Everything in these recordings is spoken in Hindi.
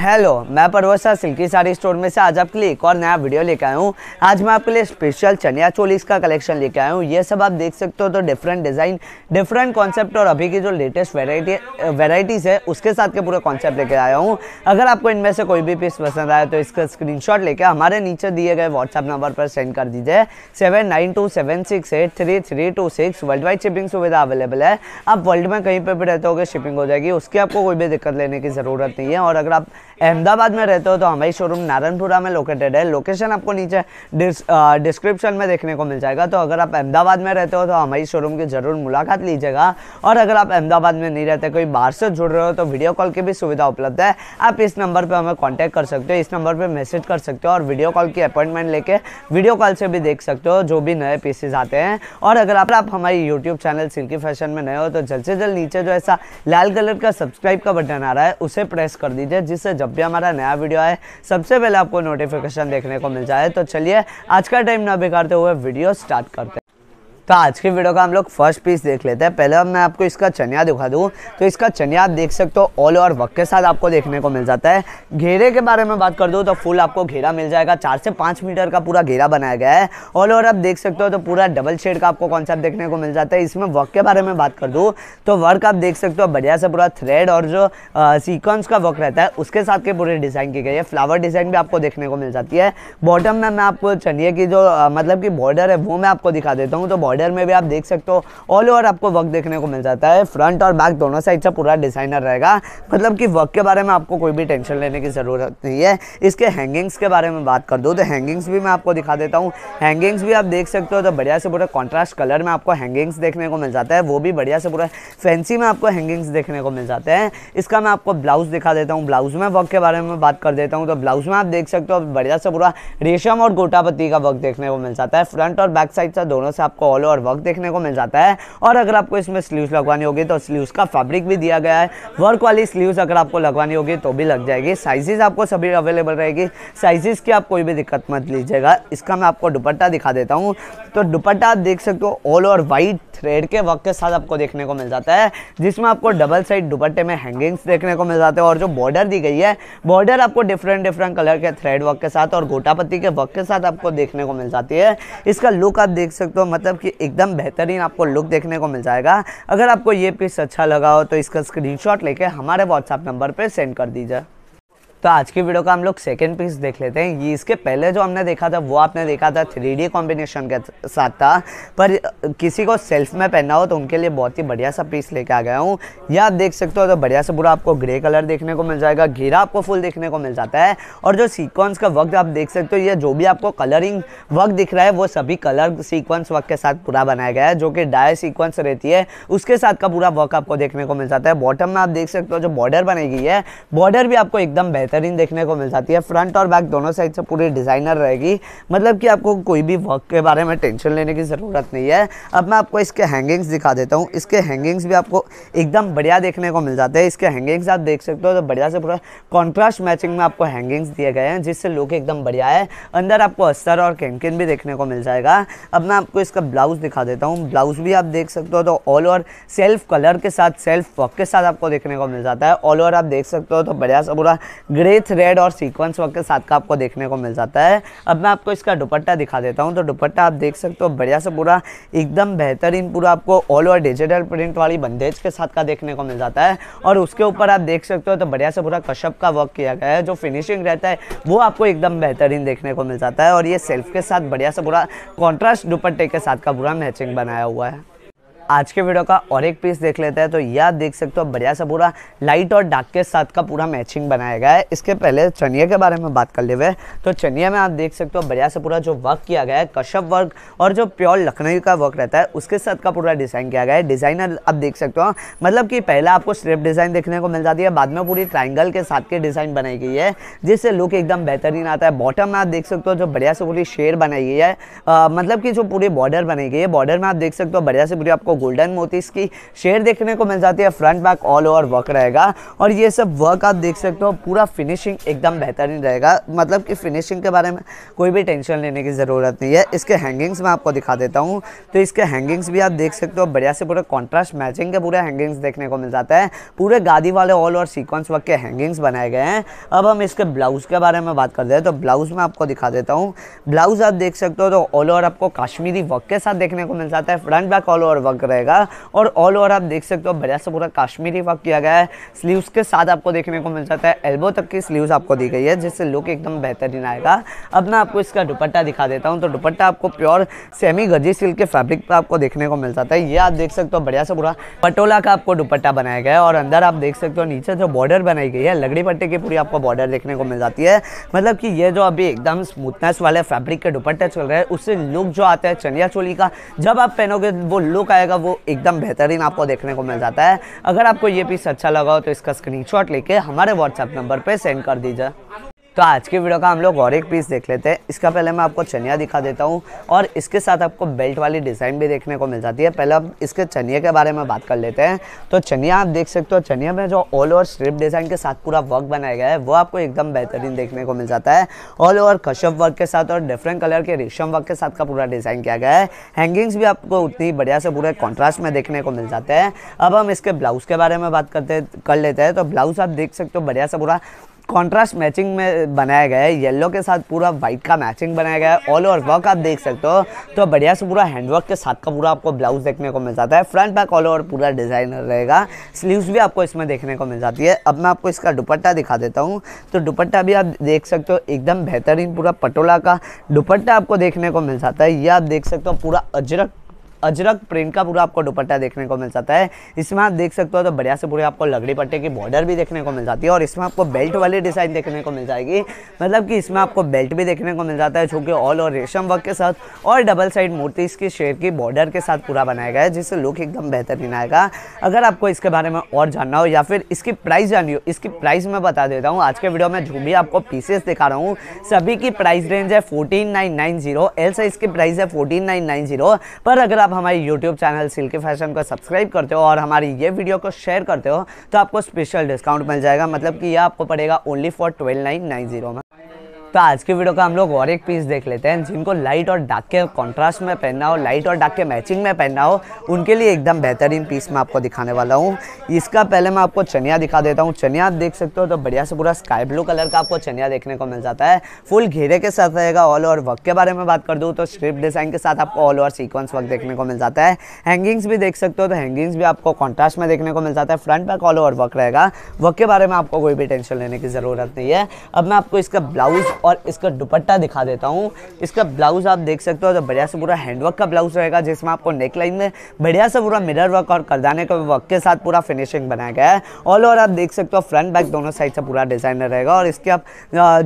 हेलो मैं परवसा सिल्की साड़ी स्टोर में से आज आपके लिए एक और नया वीडियो लेकर आया हूँ आज मैं आपके लिए स्पेशल चनिया चोलीस का कलेक्शन लेकर आया हूँ ये सब आप देख सकते हो तो डिफरेंट डिज़ाइन डिफरेंट कॉन्सेप्ट और अभी की जो लेटेस्ट वेराइटी वेराइटीज़ है उसके साथ के पूरे कॉन्सेप्ट लेकर आया हूँ अगर आपको इनमें से कोई भी पीस पसंद आया तो इसका स्क्रीन लेकर हमारे नीचे दिए गए व्हाट्सअप नंबर पर सेंड कर दीजिए seven nine two seven six eight three three two six world wide shipping सुविधा अवेलेबल है आप वर्ल्ड में कहीं पर भी रहते हो शिपिंग हो जाएगी उसकी आपको कोई भी दिक्कत लेने की ज़रूरत नहीं है और अगर आप अहमदाबाद में रहते हो तो हमारी शोरूम नारायणपुरा में लोकेटेड है लोकेशन आपको नीचे डिस्क्रिप्शन में देखने को मिल जाएगा तो अगर आप अहमदाबाद में रहते हो तो हमारी शोरूम की ज़रूर मुलाकात लीजिएगा और अगर आप अहमदाबाद में नहीं रहते कोई बाहर से जुड़ रहे हो तो वीडियो कॉल की भी सुविधा उपलब्ध है आप इस नंबर पर हमें कॉन्टैक्ट कर सकते हो इस नंबर पर मैसेज कर सकते हो और वीडियो कॉल की अपॉइंटमेंट लेके वीडियो कॉल से भी देख सकते हो जो भी नए पीसेज आते हैं और अगर आप, आप यूट्यूब चैनल सिल्की फैशन में नए हो तो जल्द से जल्द नीचे जो ऐसा लाल कलर का सब्सक्राइब का बटन आ रहा है उसे प्रेस कर दीजिए जिससे जब जब भी हमारा नया वीडियो आए सबसे पहले आपको नोटिफिकेशन देखने को मिल जाए तो चलिए आज का टाइम ना बिगाड़ते हुए वीडियो स्टार्ट करते हैं तो आज की वीडियो का हम लोग फर्स्ट पीस देख लेते हैं पहले मैं आपको इसका चनिया दिखा दूँ तो इसका चनिया आप देख सकते हो ऑल ओवर वक के साथ आपको देखने को मिल जाता है घेरे के बारे में बात कर दूँ तो फुल आपको घेरा मिल जाएगा चार से पाँच मीटर का पूरा घेरा बनाया गया है ऑल ओवर आप देख सकते हो तो पूरा डबल शेड का आपको कॉन्सेप्ट देखने को मिल जाता है इसमें वक़ के बारे में बात कर दूँ तो वर्क आप देख सकते हो बढ़िया से पूरा थ्रेड और जो सीक्वेंस का वर्क रहता है उसके साथ के पूरे डिज़ाइन की गई है फ्लावर डिज़ाइन भी आपको देखने को मिल जाती है बॉटम में मैं आपको चनिया की जो मतलब की बॉर्डर है वो मैं आपको दिखा देता हूँ तो बॉर्डर बॉर्डर में भी आप देख सकते हो ऑल ओवर आपको वर्क देखने को मिल जाता है फ्रंट और बैक दोनों साइड से पूरा डिजाइनर रहेगा मतलब कि वर्क के बारे में आपको कोई भी टेंशन लेने की ज़रूरत नहीं है इसके हैंगिंग्स के बारे में बात कर दो तो हैंगिंग्स भी मैं आपको दिखा देता हूँ हैंगिंग्स भी आप देख सकते हो तो बढ़िया से पूरा कॉन्ट्रास्ट कलर में आपको हैंगिंग्स देखने को मिल जाता है वो भी बढ़िया से पूरा फैंसी में आपको हैंगिंग्स देखने को मिल जाते हैं इसका मैं आपको ब्लाउज़ दिखा देता हूँ ब्लाउज़ में वर्क के बारे में बात कर देता हूँ तो ब्लाउज़ में आप देख सकते हो बढ़िया से पूरा रेशम और गोटापत्ती का वर्क देखने को मिल जाता है फ्रंट और बैक साइड से दोनों से आपको ऑल और वर्क देखने को मिल जाता है और अगर आपको इसमें स्लीव्स लगवानी होगी तो स्लीव्स का फैब्रिक भी दिया गया है वर्क वाली स्लीव्स अगर आपको लगवानी होगी तो भी लग जाएगी साइजेस आपको सभी अवेलेबल रहेगी साइजेस की आप कोई भी दिक्कत मत लीजिएगा इसका मैं आपको दुपट्टा दिखा देता हूँ तो दुपट्टा आप देख सकते हो ऑल ओवर वाइट थ्रेड के वर्क के साथ आपको देखने को मिल जाता है जिसमें आपको डबल साइड दुपट्टे में हैंगिंग्स देखने को मिल जाते हैं और जो बॉर्डर दी गई है बॉर्डर आपको डिफरेंट डिफरेंट कलर के थ्रेड वर्क के साथ और गोटापत्ती के वर्क के साथ आपको देखने को मिल जाती है इसका लुक आप देख सकते हो मतलब कि एकदम बेहतरीन आपको लुक देखने को मिल जाएगा अगर आपको ये पीस अच्छा लगा हो तो इसका स्क्रीनशॉट लेके हमारे व्हाट्सएप नंबर पर सेंड कर दीजिए तो आज की वीडियो का हम लोग सेकेंड पीस देख लेते हैं ये इसके पहले जो हमने देखा था वो आपने देखा था थ्री डी कॉम्बिनेशन के साथ था पर किसी को सेल्फ में पहनना हो तो उनके लिए बहुत ही बढ़िया सा पीस लेके आ गया हूँ यह आप देख सकते हो तो बढ़िया से पूरा आपको ग्रे कलर देखने को मिल जाएगा घेरा आपको फुल देखने को मिल जाता है और जो सीक्वेंस का वक्त आप देख सकते हो ये जो भी आपको कलरिंग वक्त दिख रहा है वो सभी कलर सीक्वेंस वक्त के साथ पूरा बनाया गया है जो कि डाय सीक्वेंस रहती है उसके साथ का पूरा वर्क आपको देखने को मिल जाता है बॉटम में आप देख सकते हो जो बॉर्डर बनाई गई है बॉर्डर भी आपको एकदम बेहतर बेहतरीन देखने को मिल जाती है फ्रंट और बैक दोनों साइड से पूरी डिज़ाइनर रहेगी मतलब कि आपको कोई भी वर्क के बारे में टेंशन लेने की ज़रूरत नहीं है अब मैं आपको इसके हैंगिंग्स दिखा देता हूँ इसके हैंगिंग्स भी आपको एकदम बढ़िया देखने को मिल जाते हैं इसके हैंगिंग्स आप देख सकते हो तो बढ़िया से पूरा कॉन्ट्रास्ट मैचिंग में आपको हैंगिंग्स दिए गए हैं जिससे लुक एकदम बढ़िया है अंदर आपको अस्तर और कैंकिन भी देखने को मिल जाएगा अब मैं आपको इसका ब्लाउज़ दिखा देता हूँ ब्लाउज़ भी आप देख सकते हो तो ऑल ओवर सेल्फ कलर के साथ सेल्फ वर्क के साथ आपको देखने को मिल जाता है ऑल ओवर आप देख सकते हो तो बढ़िया सा पूरा ग्रे थ्रेड और सीक्वेंस वर्क के साथ का आपको देखने को मिल जाता है अब मैं आपको इसका दुपट्टा दिखा देता हूँ तो दुपट्टा आप देख सकते हो बढ़िया से पूरा एकदम बेहतरीन पूरा आपको ऑल ओवर डिजिटल प्रिंट वाली बंदेज के साथ का देखने को मिल जाता है और उसके ऊपर आप देख सकते हो तो बढ़िया से पूरा कशप का वर्क किया गया है जो फिनिशिंग रहता है वो आपको एकदम बेहतरीन देखने को मिल जाता है और ये सेल्फ के साथ बढ़िया से पूरा कॉन्ट्रास्ट दुपट्टे के साथ का पूरा मैचिंग बनाया हुआ है आज के वीडियो का और एक पीस देख लेते हैं तो यह देख सकते हो बढ़िया सा पूरा लाइट और डार्क के साथ का पूरा मैचिंग बनाया गया है इसके पहले चनिया के बारे में बात कर ले हुए तो चनिया में आप देख सकते हो बढ़िया सा पूरा जो वर्क किया गया है कश्यप वर्क और जो प्योर लखनऊ का वर्क रहता है उसके साथ का पूरा डिज़ाइन किया गया है डिज़ाइनर आप देख सकते हो मतलब कि पहला आपको स्लिप डिज़ाइन देखने को मिल जाती है बाद में पूरी ट्राइंगल के साथ के डिज़ाइन बनाई गई है जिससे लुक एकदम बेहतरीन आता है बॉटम में आप देख सकते हो जो बढ़िया से पूरी शेर बनाई गई है मतलब कि जो पूरी बॉर्डर बनाई गई है बॉर्डर में आप देख सकते हो बढ़िया से पूरी आपको गोल्डन मोतीस की शेयर देखने को मिल जाती है front back all over work रहेगा और ये सब वर्क आप देख सकते हो पूरा फिनिशिंग एकदम बेहतरीन रहेगा मतलब कि फिनिशिंग के बारे में कोई भी टेंशन लेने की ज़रूरत नहीं है इसके हैंगिंग्स मैं आपको दिखा देता हूँ तो इसके हैंगिंग्स भी आप देख सकते हो बढ़िया से पूरे कॉन्ट्रास्ट मैचिंग के पूरे हैंगिंग्स देखने को मिल जाता है पूरे गादी वाले ऑल ओवर सीक्वेंस वर्क के हैंगिंग्स बनाए गए हैं अब हम इसके ब्लाउज़ के बारे में बात कर रहे हैं तो ब्लाउज़ में आपको दिखा देता हूँ ब्लाउज़ आप देख सकते हो तो ऑल ओवर आपको काश्मीरी वर्क के साथ देखने को मिल जाता है front back all over work रहेगा और ऑल ओवर आप देख सकते हो बढ़िया से पूरा काश्मीरी वर्क किया गया है स्लीव्स के साथ आपको देखने को मिल जाता है एल्बो तक की स्लीव्स आपको दी गई है जिससे लुक एकदम बेहतरीन आएगा अब मैं आपको इसका दुपट्टा दिखा देता हूँ तो दुपट्टा आपको प्योर सेमी गजी सिल्क के फैब्रिक पर आपको देखने को मिल जाता है ये आप देख सकते हो बढ़िया से पूरा पटोला का आपको दुपट्टा बनाया गया है और अंदर आप देख सकते हो नीचे जो बॉर्डर बनाई गई है लकड़ी पट्टे की पूरी आपको बॉर्डर देखने को मिल जाती है मतलब कि ये जो अभी एकदम स्मूथनेस वाले फैब्रिक के दुपट्टे चल रहे हैं उससे लुक जो आता है चनिया चोली का जब आप पहनोगे वो लुक आएगा वो एकदम बेहतरीन आपको देखने को मिल जाता है अगर आपको ये पीस अच्छा लगा हो तो इसका स्क्रीनशॉट लेके हमारे व्हाट्सएप नंबर पर सेंड कर दीजिए तो आज के वीडियो का हम लोग और एक पीस देख लेते हैं इसका पहले मैं आपको चनिया दिखा देता हूँ और इसके साथ आपको बेल्ट वाली डिज़ाइन भी देखने को मिल जाती है पहले हम इसके चनिया के बारे में बात कर लेते हैं तो चनिया आप देख सकते हो चनिया में जो ऑल ओवर स्ट्रिप डिज़ाइन के साथ पूरा वर्क बनाया गया है वो आपको एकदम बेहतरीन देखने को मिल जाता है ऑल ओवर कशअप वर्क के साथ और डिफरेंट कलर के रेशम वर्क के साथ का पूरा डिज़ाइन किया गया है हैंगिंग्स भी आपको उतनी बढ़िया से पूरे कॉन्ट्रास्ट में देखने को मिल जाते हैं अब हम इसके ब्लाउज़ के बारे में बात करते कर लेते हैं तो ब्लाउज़ आप देख सकते हो बढ़िया से पूरा कॉन्ट्रास्ट मैचिंग में बनाया गया है येलो के साथ पूरा वाइट का मैचिंग बनाया गया है ऑल ओवर वर्क आप देख सकते हो तो बढ़िया से पूरा हैंडवर्क के साथ का पूरा आपको ब्लाउज देखने को मिल जाता है फ्रंट बैक ऑल ओवर पूरा डिजाइनर रहेगा स्लीव्स भी आपको इसमें देखने को मिल जाती है अब मैं आपको इसका दुपट्टा दिखा देता हूँ तो दुपट्टा भी आप देख सकते हो एकदम बेहतरीन पूरा पटोला का दुपट्टा आपको देखने को मिल जाता है यह आप देख सकते हो पूरा अजरक अजरक प्रिंट का पूरा आपको दुपट्टा देखने को मिल जाता है इसमें आप देख सकते हो तो बढ़िया से पूरे आपको लकड़ी पट्टे की बॉर्डर भी देखने को मिल जाती है और इसमें आपको बेल्ट वाली डिज़ाइन देखने को मिल जाएगी मतलब कि इसमें आपको बेल्ट भी देखने को मिल जाता है जो कि ऑल और रेशम वर्क के साथ और डबल साइड मूर्ति इसकी शेर की बॉर्डर के साथ पूरा बनाया गया है जिससे लुक एकदम बेहतरीन आएगा अगर आपको इसके बारे में और जानना हो या फिर इसकी प्राइस जाननी हो इसकी प्राइस मैं बता देता हूँ आज के वीडियो में जो भी आपको पीसेस दिखा रहा हूँ सभी की प्राइस रेंज है fourteen nine nine zero L size की प्राइस है फोर्टीन नाइन नाइन जीरो पर अगर आप आप हमारे यूट्यूब चैनल सिल्की फैशन को सब्सक्राइब करते हो और हमारी ये वीडियो को शेयर करते हो तो आपको स्पेशल डिस्काउंट मिल जाएगा मतलब कि यह आपको पड़ेगा only for twelve nine nine zero में तो आज के वीडियो का हम लोग और एक पीस देख लेते हैं जिनको लाइट और डार्क के कॉन्ट्रास्ट में पहनना हो लाइट और डार्क के मैचिंग में पहनना हो उनके लिए एकदम बेहतरीन पीस मैं आपको दिखाने वाला हूँ इसका पहले मैं आपको चनिया दिखा देता हूँ चनिया आप देख सकते हो तो बढ़िया से पूरा स्काई ब्लू कलर का आपको चनिया देखने को मिल जाता है फुल घेरे के साथ रहेगा ऑल ओवर वर्क के बारे में बात कर दूँ तो स्ट्रिप डिज़ाइन के साथ आपको ऑल ओवर सीक्वेंस वर्क देखने को मिल जाता है हैंगिंग्स भी देख सकते हो तो हैंगिंग्स भी आपको कॉन्ट्रास्ट में देखने को मिल जाता है front back all over work रहेगा वर्क के बारे में आपको कोई भी टेंशन लेने की ज़रूरत नहीं है अब मैं आपको इसका ब्लाउज और इसका दुपट्टा दिखा देता हूँ इसका ब्लाउज़ आप देख सकते हो तो बढ़िया से पूरा हैंडवर्क का ब्लाउज़ रहेगा जिसमें आपको नेक लाइन में बढ़िया से पूरा मिरर वर्क और करदाने का वर्क के साथ पूरा फिनिशिंग बनाया गया है ऑल ओवर आप देख सकते हो फ्रंट बैक दोनों साइड से पूरा डिजाइनर रहेगा और इसके आप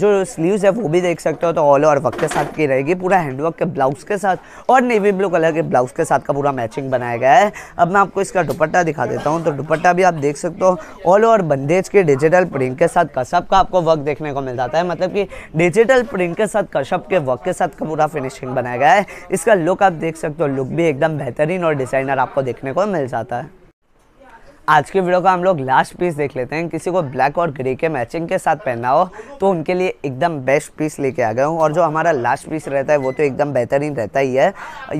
जो स्लीवस है वो भी देख सकते हो तो ऑल ओवर वर्क के साथ की रहेगी पूरा हैंडवर्क के ब्लाउज़ के साथ और नेवी ब्लू कलर के ब्लाउज़ के साथ का पूरा मैचिंग बनाया गया है अब मैं आपको इसका दुपट्टा दिखा देता हूँ तो दुपट्टा भी आप देख सकते हो ऑल ओवर बंदेज के डिजिटल प्रिंट के साथ कसब का आपको वर्क देखने को मिल जाता है मतलब कि डिजिटल प्रिंट के साथ कश्यप के वर्क के साथ का पूरा फिनिशिंग बनाया गया है इसका लुक आप देख सकते हो लुक भी एकदम बेहतरीन और डिज़ाइनर आपको देखने को मिल जाता है आज के वीडियो का हम लोग लास्ट पीस देख लेते हैं किसी को ब्लैक और ग्रे के मैचिंग के साथ पहनना हो तो उनके लिए एकदम बेस्ट पीस लेके आ गया हूँ और जो हमारा लास्ट पीस रहता है वो तो एकदम बेहतरीन रहता ही है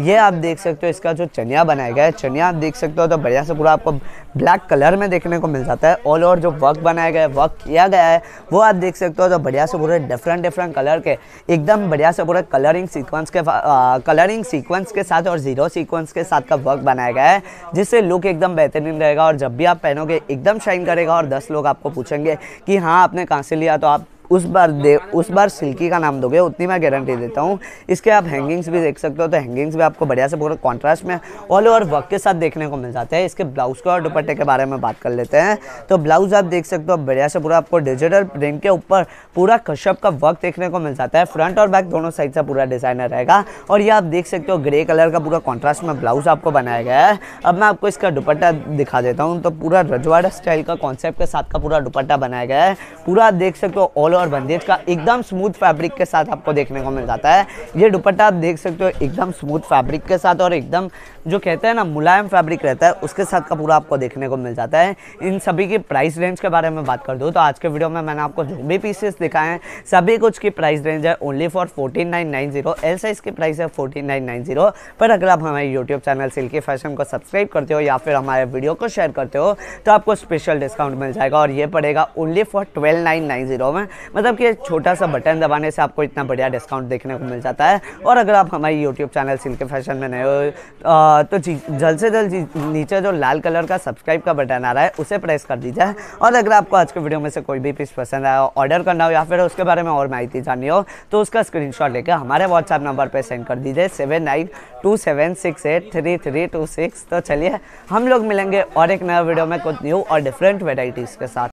ये आप देख सकते हो इसका जो चनिया बनाया गया है चनिया आप देख सकते हो तो बढ़िया से पूरा आपको ब्लैक कलर में देखने को मिल जाता है ऑल ओवर जो वर्क बनाया गया है वर्क किया गया है वो आप देख सकते हो तो बढ़िया से पूरे डिफरेंट डिफरेंट कलर के एकदम बढ़िया से पूरे कलरिंग सीक्वेंस के कलरिंग सीक्वेंस के साथ और जीरो सीक्वेंस के साथ का वर्क बनाया गया है जिससे लुक एकदम बेहतरीन रहेगा और जब भी आप पहनोगे एकदम शाइन करेगा और दस लोग आपको पूछेंगे कि हाँ आपने कहाँ से लिया तो आप उस बार दे उस बार सिल्की का नाम दोगे उतनी मैं गारंटी देता हूँ इसके आप हैंगिंग्स भी देख सकते हो तो हैंगिंग्स भी आपको बढ़िया से पूरा कॉन्ट्रास्ट में ऑल ओवर वर्क के साथ देखने को मिल जाते हैं इसके ब्लाउज़ के और दुपट्टे के बारे में बात कर लेते हैं तो ब्लाउज़ आप देख सकते हो बढ़िया से पूरा आपको डिजिटल प्रिंट के ऊपर पूरा कश्यप का वर्क देखने को मिल जाता है फ्रंट और बैक दोनों साइड से पूरा डिजाइनर रहेगा और ये आप देख सकते हो ग्रे कलर का पूरा कॉन्ट्रास्ट में ब्लाउज आपको बनाया गया है अब मैं आपको इसका दुपट्टा दिखा देता हूँ तो पूरा रजवाड़ा स्टाइल का कॉन्सेप्ट के साथ का पूरा दुपट्टा बनाया गया है पूरा आप देख सकते हो ऑल और बंदेज का एकदम स्मूथ फैब्रिक के साथ आपको देखने को मिल जाता है ये दुपट्टा आप देख सकते हो एकदम स्मूथ फैब्रिक के साथ और एकदम जो कहते हैं ना मुलायम फैब्रिक रहता है उसके साथ का पूरा आपको देखने को मिल जाता है इन सभी की प्राइस रेंज के बारे में बात कर दूँ तो आज के वीडियो में मैंने आपको जो भी पीसेस दिखाए हैं सभी कुछ की प्राइस रेंज है only for fourteen nine nine zero L size की प्राइस है फोर्टीन नाइन नाइन जीरो पर अगर आप हमारे यूट्यूब चैनल सिल्की फैशन को सब्सक्राइब करते हो या फिर हमारे वीडियो को शेयर करते हो तो आपको स्पेशल डिस्काउंट मिल जाएगा और ये पड़ेगा only for twelve nine nine zero में मतलब कि छोटा सा बटन दबाने से आपको इतना बढ़िया डिस्काउंट देखने को मिल जाता है और अगर आप हमारे यूट्यूब चैनल सिल्के फैशन में नए हो तो जल्द से जल्द नीचे जो लाल कलर का सब्सक्राइब का बटन आ रहा है उसे प्रेस कर दीजिए और अगर आपको आज के वीडियो में से कोई भी पीस पसंद आया ऑर्डर करना हो या फिर उसके बारे में और माहिती जाननी हो तो उसका स्क्रीन लेकर हमारे व्हाट्सएप नंबर पर सेंड कर दीजिए seven nine two seven six eight three three two six तो चलिए हम लोग मिलेंगे और एक नया वीडियो में कुछ न्यू और डिफरेंट वेराइटीज़ के साथ